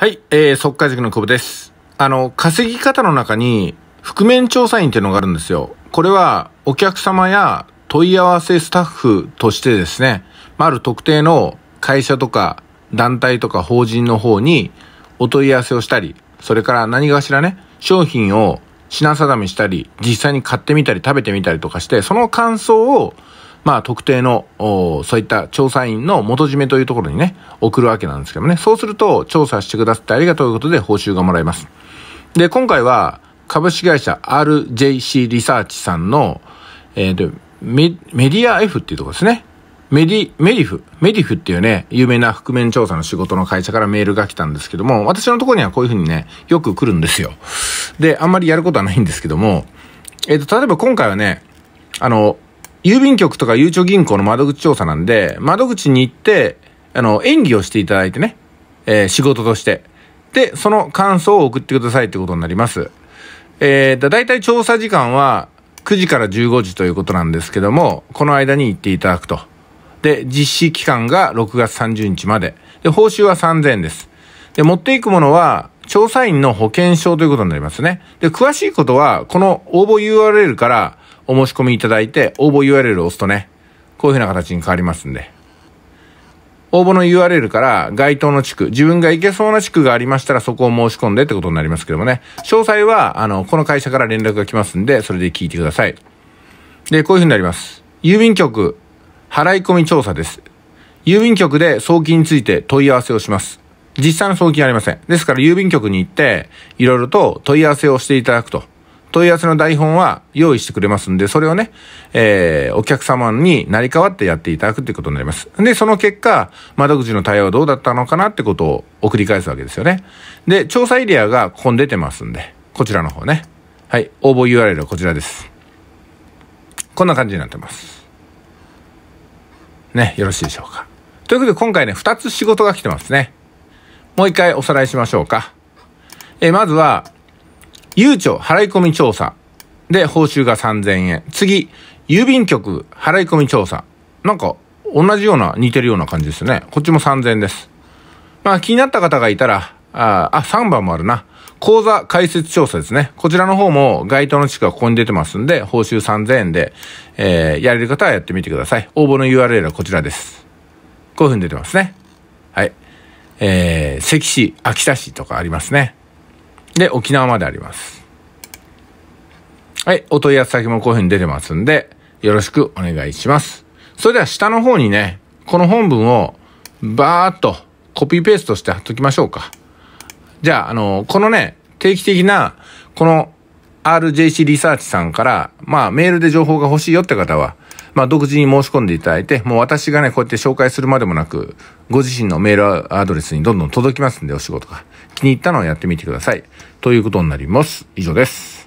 はい、えー、速解塾の久保です。あの、稼ぎ方の中に、覆面調査員っていうのがあるんですよ。これは、お客様や問い合わせスタッフとしてですね、まある特定の会社とか、団体とか法人の方に、お問い合わせをしたり、それから何かしらね、商品を品定めしたり、実際に買ってみたり、食べてみたりとかして、その感想をまあ、特定の、そういった調査員の元締めというところにね、送るわけなんですけどもね、そうすると、調査してくださってありがとうということで、報酬がもらえます。で、今回は、株式会社 RJC リサーチさんの、えー、と、メディア F っていうところですね。メディ、メディフ、メディフっていうね、有名な覆面調査の仕事の会社からメールが来たんですけども、私のところにはこういうふうにね、よく来るんですよ。で、あんまりやることはないんですけども、えっ、ー、と、例えば今回はね、あの、郵便局とかゆうちょ銀行の窓口調査なんで、窓口に行って、あの、演技をしていただいてね、えー、仕事として。で、その感想を送ってくださいってことになります。えー、だいたい調査時間は9時から15時ということなんですけども、この間に行っていただくと。で、実施期間が6月30日まで。で、報酬は3000円です。で、持っていくものは、調査員の保険証ということになりますね。で、詳しいことは、この応募 URL から、お申し込みいただいて、応募 URL を押すとね、こういうふうな形に変わりますんで。応募の URL から該当の地区、自分が行けそうな地区がありましたらそこを申し込んでってことになりますけどもね。詳細は、あの、この会社から連絡が来ますんで、それで聞いてください。で、こういうふうになります。郵便局、払い込み調査です。郵便局で送金について問い合わせをします。実際の送金ありません。ですから郵便局に行って、いろいろと問い合わせをしていただくと。問い合わせの台本は用意してくれますんで、それをね、えー、お客様に成り代わってやっていただくということになります。で、その結果、窓口の対応はどうだったのかなってことを送り返すわけですよね。で、調査エリアがここに出てますんで、こちらの方ね。はい、応募 URL はこちらです。こんな感じになってます。ね、よろしいでしょうか。ということで今回ね、二つ仕事が来てますね。もう一回おさらいしましょうか。えー、まずは、ゆうちょ払い込み調査で報酬が3000円。次、郵便局払い込み調査。なんか、同じような、似てるような感じですね。こっちも3000円です。まあ、気になった方がいたら、あ、あ、3番もあるな。口座開設調査ですね。こちらの方も該当の地区はここに出てますんで、報酬3000円で、えー、やれる方はやってみてください。応募の URL はこちらです。こういう風に出てますね。はい。えー、関市、秋田市とかありますね。で、沖縄まであります。はい、お問い合わせ先もこういう風に出てますんで、よろしくお願いします。それでは下の方にね、この本文をバーっとコピーペーストして貼っときましょうか。じゃあ、あの、このね、定期的な、この RJC リサーチさんから、まあメールで情報が欲しいよって方は、まあ、独自に申し込んでいただいて、もう私がね、こうやって紹介するまでもなく、ご自身のメールアドレスにどんどん届きますんで、お仕事が。気に入ったのをやってみてください。ということになります。以上です。